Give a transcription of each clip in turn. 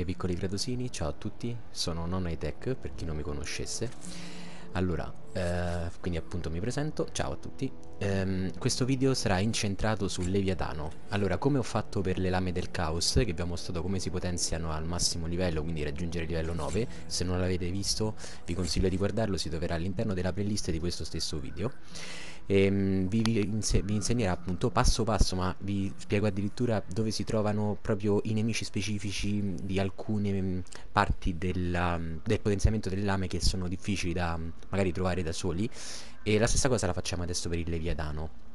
miei piccoli gradosini, ciao a tutti, sono Nonai Tech per chi non mi conoscesse. Allora, eh, quindi appunto mi presento, ciao a tutti. Eh, questo video sarà incentrato sul Leviatano. Allora, come ho fatto per le lame del caos, che vi ho mostrato come si potenziano al massimo livello, quindi raggiungere livello 9, se non l'avete visto vi consiglio di guardarlo, si troverà all'interno della playlist di questo stesso video e ehm, vi, vi, insegnerà appunto passo passo, ma vi spiego addirittura dove si trovano proprio i nemici specifici di alcune mm, parti della, mm, del potenziamento delle lame che sono difficili da mm, magari trovare da soli e la stessa cosa la facciamo adesso per il Leviadano.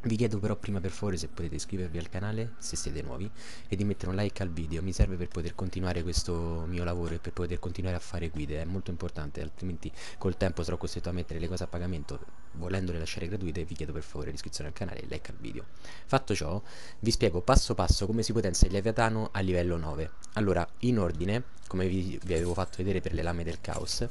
Vi chiedo però prima per favore se potete iscrivervi al canale, se siete nuovi, e di mettere un like al video, mi serve per poter continuare questo mio lavoro e per poter continuare a fare guide, è molto importante, altrimenti col tempo sarò costretto a mettere le cose a pagamento volendole lasciare gratuite, vi chiedo per favore l'iscrizione al canale e like al video. Fatto ciò, vi spiego passo passo come si potenzia il Leviatano a livello 9. Allora, in ordine, come vi, vi avevo fatto vedere per le lame del caos,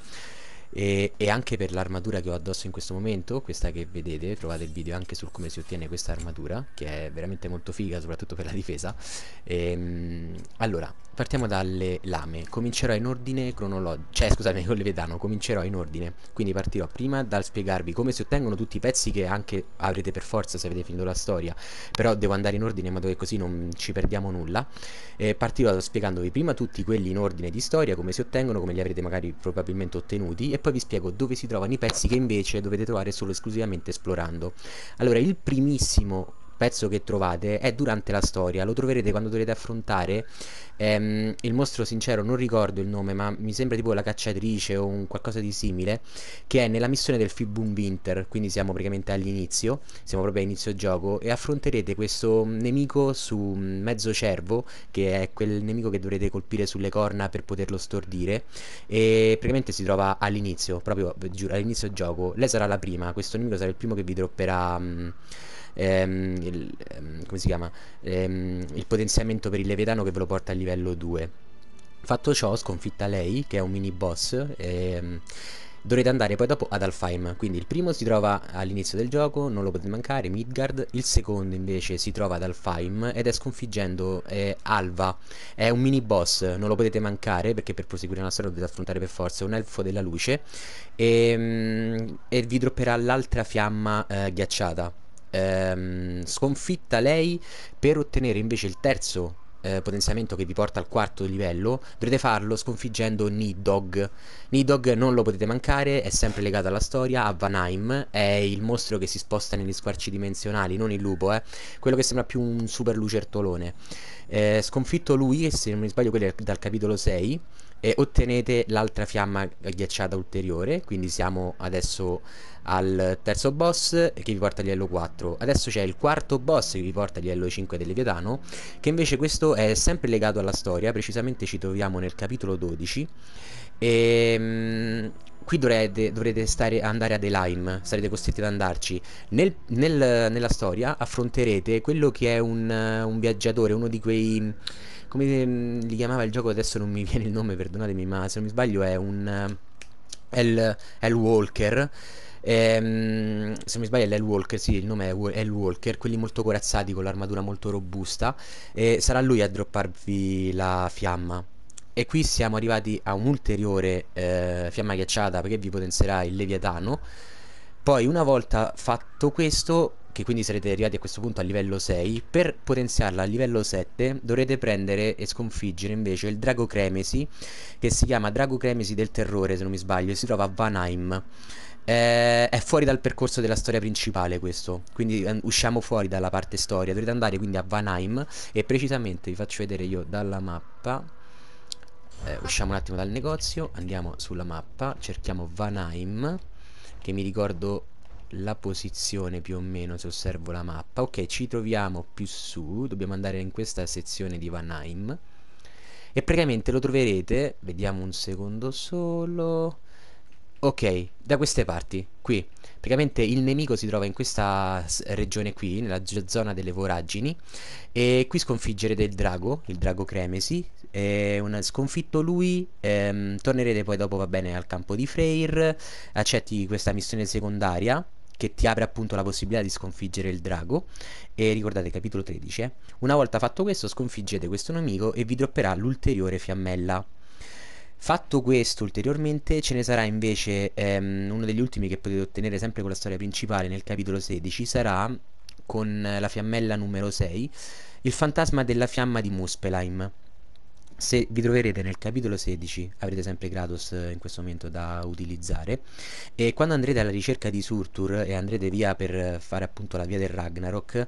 e, e anche per l'armatura che ho addosso in questo momento questa che vedete trovate il video anche su come si ottiene questa armatura che è veramente molto figa soprattutto per la difesa e, ehm, allora partiamo dalle lame comincerò in ordine cronologico cioè scusami con le vedano comincerò in ordine quindi partirò prima dal spiegarvi come si ottengono tutti i pezzi che anche avrete per forza se avete finito la storia però devo andare in ordine in modo che così non ci perdiamo nulla e partirò spiegandovi prima tutti quelli in ordine di storia come si ottengono come li avrete magari probabilmente ottenuti e poi vi spiego dove si trovano i pezzi che invece dovete trovare solo esclusivamente esplorando. Allora, il primissimo pezzo che trovate è durante la storia, lo troverete quando dovrete affrontare ehm, il mostro sincero, non ricordo il nome, ma mi sembra tipo la cacciatrice o un qualcosa di simile, che è nella missione del Fibum Winter, quindi siamo praticamente all'inizio, siamo proprio all'inizio gioco, e affronterete questo nemico su mezzo cervo, che è quel nemico che dovrete colpire sulle corna per poterlo stordire, e praticamente si trova all'inizio, proprio giuro, all'inizio gioco. Lei sarà la prima, questo nemico sarà il primo che vi dropperà... Mh, ehm, il, ehm, come si chiama? Ehm, il potenziamento per il leviatano che ve lo porta a livello 2. Fatto ciò, sconfitta lei, che è un mini boss, ehm, dovrete andare poi dopo ad Alfheim. Quindi il primo si trova all'inizio del gioco, non lo potete mancare, Midgard. Il secondo invece si trova ad Alfheim ed è sconfiggendo eh, Alva. È un mini boss, non lo potete mancare perché per proseguire la storia dovete affrontare per forza un elfo della luce e, ehm, e vi dropperà l'altra fiamma eh, ghiacciata ehm, sconfitta lei per ottenere invece il terzo eh, potenziamento che vi porta al quarto livello, dovrete farlo sconfiggendo Nidog. Nidog non lo potete mancare, è sempre legato alla storia, a Vanheim, è il mostro che si sposta negli squarci dimensionali, non il lupo, eh. quello che sembra più un super lucertolone. Eh, sconfitto lui, se non mi sbaglio quello è dal capitolo 6, e ottenete l'altra fiamma ghiacciata ulteriore quindi siamo adesso al terzo boss che vi porta a livello 4 adesso c'è il quarto boss che vi porta a livello 5 del Leviatano che invece questo è sempre legato alla storia precisamente ci troviamo nel capitolo 12 e ehm, qui dovrete, dovrete stare, andare ad Elime, sarete costretti ad andarci. Nel, nel, nella storia affronterete quello che è un, un, viaggiatore, uno di quei... come mm, li chiamava il gioco, adesso non mi viene il nome, perdonatemi, ma se non mi sbaglio è un... è eh, il, è il Walker. Ehm, se non mi sbaglio è l'El Walker, sì, il nome è El Walker, quelli molto corazzati con l'armatura molto robusta. E sarà lui a dropparvi la fiamma. E qui siamo arrivati a un'ulteriore eh, fiamma ghiacciata perché vi potenzierà il Leviatano. Poi una volta fatto questo, che quindi sarete arrivati a questo punto al livello 6, per potenziarla al livello 7 dovrete prendere e sconfiggere invece il Drago Cremesi, che si chiama Drago Cremesi del Terrore se non mi sbaglio, e si trova a Vanheim. Eh, è fuori dal percorso della storia principale questo, quindi um, usciamo fuori dalla parte storia, dovete andare quindi a Vanheim e precisamente vi faccio vedere io dalla mappa eh, usciamo un attimo dal negozio andiamo sulla mappa cerchiamo Vanheim che mi ricordo la posizione più o meno se osservo la mappa ok ci troviamo più su dobbiamo andare in questa sezione di Vanheim e praticamente lo troverete vediamo un secondo solo Ok, da queste parti, qui. Praticamente il nemico si trova in questa regione qui, nella zona delle voragini, e qui sconfiggerete il drago, il drago Cremesi, e un, sconfitto lui, ehm, tornerete poi dopo, va bene, al campo di Freyr, accetti questa missione secondaria, che ti apre appunto la possibilità di sconfiggere il drago e ricordate capitolo 13 eh? una volta fatto questo sconfiggete questo nemico e vi dropperà l'ulteriore fiammella Fatto questo ulteriormente ce ne sarà invece ehm, uno degli ultimi che potete ottenere sempre con la storia principale nel capitolo 16 sarà con la fiammella numero 6 il fantasma della fiamma di Muspelheim se vi troverete nel capitolo 16 avrete sempre Grados eh, in questo momento da utilizzare e quando andrete alla ricerca di Surtur e andrete via per eh, fare appunto la via del Ragnarok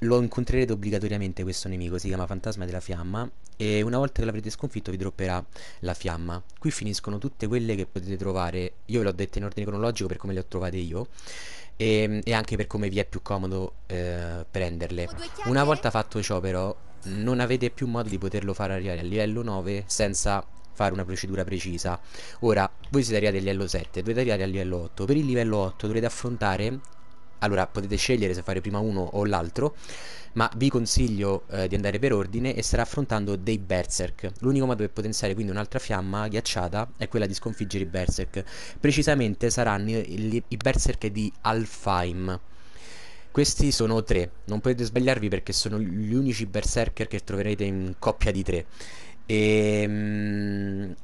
lo incontrerete obbligatoriamente questo nemico, si chiama Fantasma della Fiamma e una volta che l'avrete sconfitto vi dropperà la fiamma. Qui finiscono tutte quelle che potete trovare, io ve ho dette in ordine cronologico per come le ho trovate io e, ehm, e anche per come vi è più comodo eh, prenderle. Una volta fatto ciò però non avete più modo di poterlo fare arrivare a livello 9 senza fare una procedura precisa. Ora, voi siete arrivati al livello 7, dovete arrivare al livello 8. Per il livello 8 dovrete affrontare allora potete scegliere se fare prima uno o l'altro ma vi consiglio eh, di andare per ordine e starà affrontando dei berserk. L'unico modo per potenziare quindi un'altra fiamma ghiacciata è quella di sconfiggere i berserk. Precisamente saranno i, i berserk di Alfheim. Questi sono tre, non potete sbagliarvi perché sono gli unici berserker che troverete in coppia di tre. E, ehm,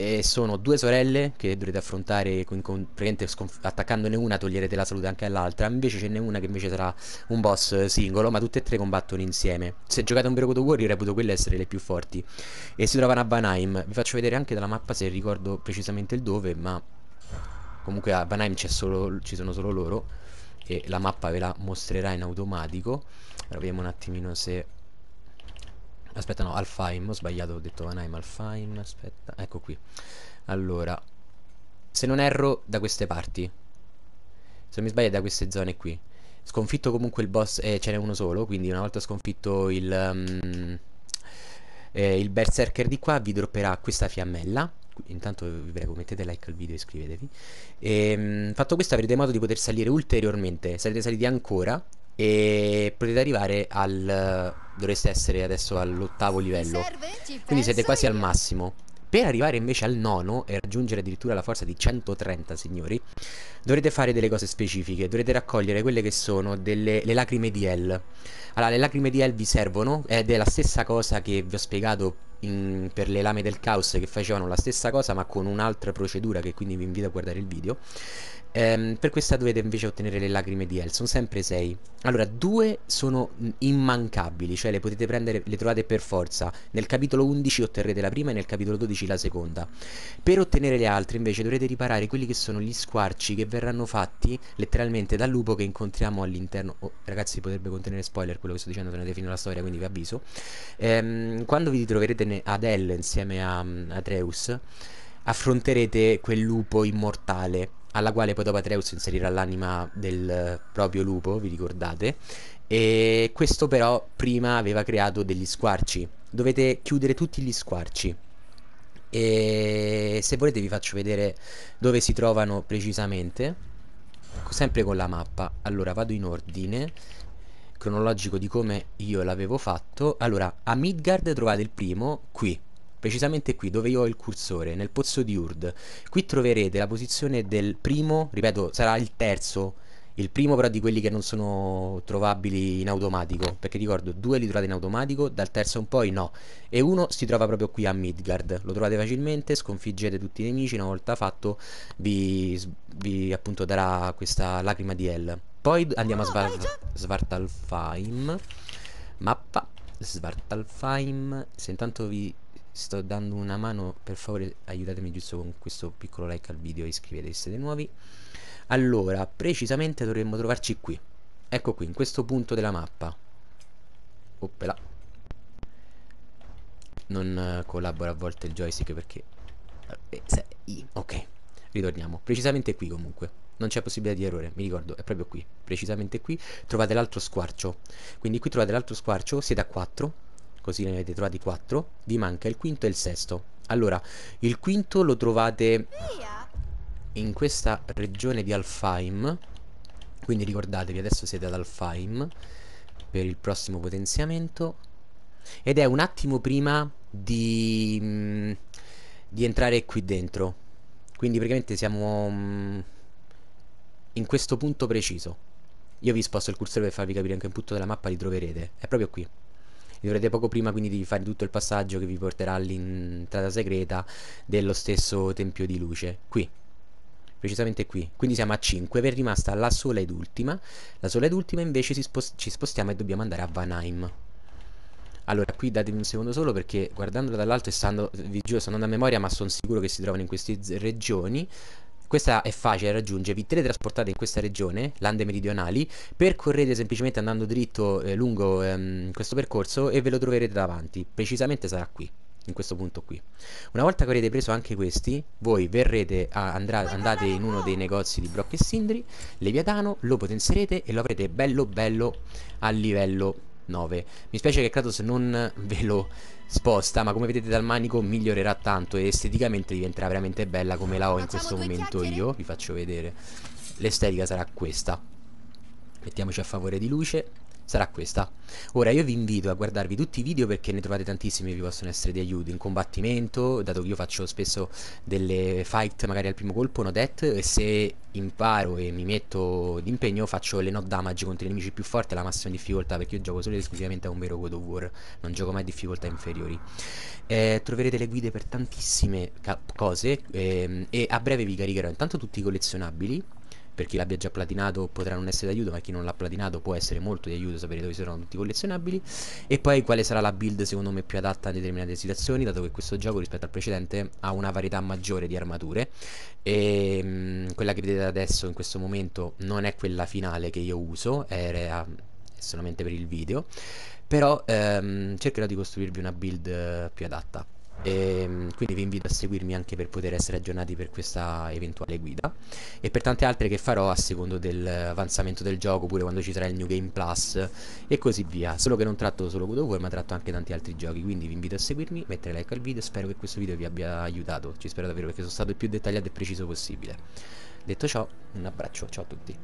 e sono due sorelle che dovrete affrontare con, con, attaccandone una toglierete la salute anche all'altra. Invece ce n'è una che invece sarà un boss eh, singolo, ma tutte e tre combattono insieme. Se giocate un vero God of War, io reputo quelle essere le più forti. E si trovano a Vanheim. Vi faccio vedere anche dalla mappa se ricordo precisamente il dove, ma comunque a Vanheim solo, ci sono solo loro. E la mappa ve la mostrerà in automatico. Allora vediamo un attimino se Aspetta no, Alfheim, ho sbagliato, ho detto Vanheim, Alfheim, aspetta, ecco qui. Allora, se non erro da queste parti, se non mi sbaglio è da queste zone qui. Sconfitto comunque il boss, eh, ce n'è uno solo, quindi una volta sconfitto il, um, eh, il berserker di qua vi dropperà questa fiammella intanto vi prego mettete like al video e iscrivetevi e, ehm, fatto questo avrete modo di poter salire ulteriormente sarete saliti ancora e potete arrivare al dovreste essere adesso all'ottavo livello quindi siete quasi al massimo per arrivare invece al nono e raggiungere addirittura la forza di 130 signori dovrete fare delle cose specifiche dovrete raccogliere quelle che sono delle lacrime di El allora le lacrime di El vi servono ed è la stessa cosa che vi ho spiegato in, per le lame del caos che facevano la stessa cosa ma con un'altra procedura che quindi vi invito a guardare il video ehm, per questa dovete invece ottenere le lacrime di El sono sempre 6 allora due sono immancabili cioè le potete prendere le trovate per forza nel capitolo 11 otterrete la prima e nel capitolo 12 la seconda per ottenere le altre invece dovrete riparare quelli che sono gli squarci che verranno fatti letteralmente dal lupo che incontriamo all'interno oh, ragazzi potrebbe contenere spoiler quello che sto dicendo tenete fino alla storia quindi vi avviso ehm, quando vi troverete insieme ad Elle, insieme mm, a Atreus, affronterete quel lupo immortale alla quale poi dopo Atreus inserirà l'anima del eh, proprio lupo, vi ricordate? E questo però prima aveva creato degli squarci. Dovete chiudere tutti gli squarci. E se volete vi faccio vedere dove si trovano precisamente. Sempre con la mappa. Allora vado in ordine cronologico di come io l'avevo fatto. Allora, a Midgard trovate il primo qui, precisamente qui dove io ho il cursore, nel pozzo di Urd. Qui troverete la posizione del primo, ripeto, sarà il terzo, il primo però di quelli che non sono trovabili in automatico, perché ricordo due li trovate in automatico, dal terzo in poi no, e uno si trova proprio qui a Midgard, lo trovate facilmente, sconfiggete tutti i nemici, una volta fatto vi, vi appunto darà questa lacrima di Hell. Poi andiamo a Svar Svartalfheim. Mappa Svartalfheim. Se intanto vi sto dando una mano, per favore aiutatemi giusto con questo piccolo like al video e iscrivetevi se siete nuovi. Allora, precisamente dovremmo trovarci qui. Ecco qui, in questo punto della mappa. Oppela. Non eh, collabora a volte il joystick perché... Eh, eh, ok, ritorniamo. Precisamente qui comunque non c'è possibilità di errore, mi ricordo, è proprio qui, precisamente qui, trovate l'altro squarcio. Quindi qui trovate l'altro squarcio, siete a 4, così ne avete trovati 4, vi manca il quinto e il sesto. Allora, il quinto lo trovate in questa regione di Alfheim, quindi ricordatevi, adesso siete ad Alfheim per il prossimo potenziamento, ed è un attimo prima di, mm, di entrare qui dentro. Quindi praticamente siamo... Mm, in questo punto preciso. Io vi sposto il cursore per farvi capire anche in punto della mappa li troverete, è proprio qui. Li troverete poco prima quindi di fare tutto il passaggio che vi porterà all'entrata segreta dello stesso Tempio di Luce, qui. Precisamente qui, quindi siamo a 5, per rimasta la sola ed ultima, la sola ed ultima invece spost ci spostiamo e dobbiamo andare a Vanheim. Allora, qui datemi un secondo solo perché guardandolo dall'alto e stando, vi giuro, sto andando a memoria, ma sono sicuro che si trovano in queste regioni. Questa è facile da raggiungere, vi teletrasportate in questa regione, lande meridionali, percorrete semplicemente andando dritto eh, lungo ehm, questo percorso e ve lo troverete davanti, precisamente sarà qui in questo punto qui. Una volta che avrete preso anche questi, voi verrete a, andrà, andate in uno dei negozi di Brock e Sindri, Leviatano, lo potenzierete e lo avrete bello bello a livello 9. Mi spiace che Kratos non ve lo sposta, ma come vedete dal manico migliorerà tanto e esteticamente diventerà veramente bella come la ho in questo momento io. Vi faccio vedere. L'estetica sarà questa. Mettiamoci a favore di luce sarà questa. Ora io vi invito a guardarvi tutti i video perché ne trovate tantissimi che vi possono essere di aiuto in combattimento, dato che io faccio spesso delle fight magari al primo colpo, no death, e se imparo e mi metto d'impegno faccio le no damage contro i nemici più forti alla massima difficoltà perché io gioco solo ed esclusivamente a un vero God of War, non gioco mai a difficoltà inferiori. Eh, troverete le guide per tantissime cose ehm, e a breve vi caricherò intanto tutti i collezionabili per chi l'abbia già platinato potrà non essere d'aiuto, ma chi non l'ha platinato può essere molto di aiuto sapere dove saranno tutti i collezionabili. E poi quale sarà la build secondo me più adatta a determinate situazioni, dato che questo gioco rispetto al precedente ha una varietà maggiore di armature. E ehm, mh, quella che vedete adesso in questo momento non è quella finale che io uso, era solamente per il video. Però ehm, cercherò di costruirvi una build eh, più adatta. E, ehm, quindi vi invito a seguirmi anche per poter essere aggiornati per questa eventuale guida e per tante altre che farò a secondo dell'avanzamento del gioco oppure quando ci sarà il New Game Plus e così via solo che non tratto solo God of War ma tratto anche tanti altri giochi quindi vi invito a seguirmi, mettere like al video spero che questo video vi abbia aiutato ci spero davvero perché sono stato il più dettagliato e preciso possibile detto ciò un abbraccio ciao a tutti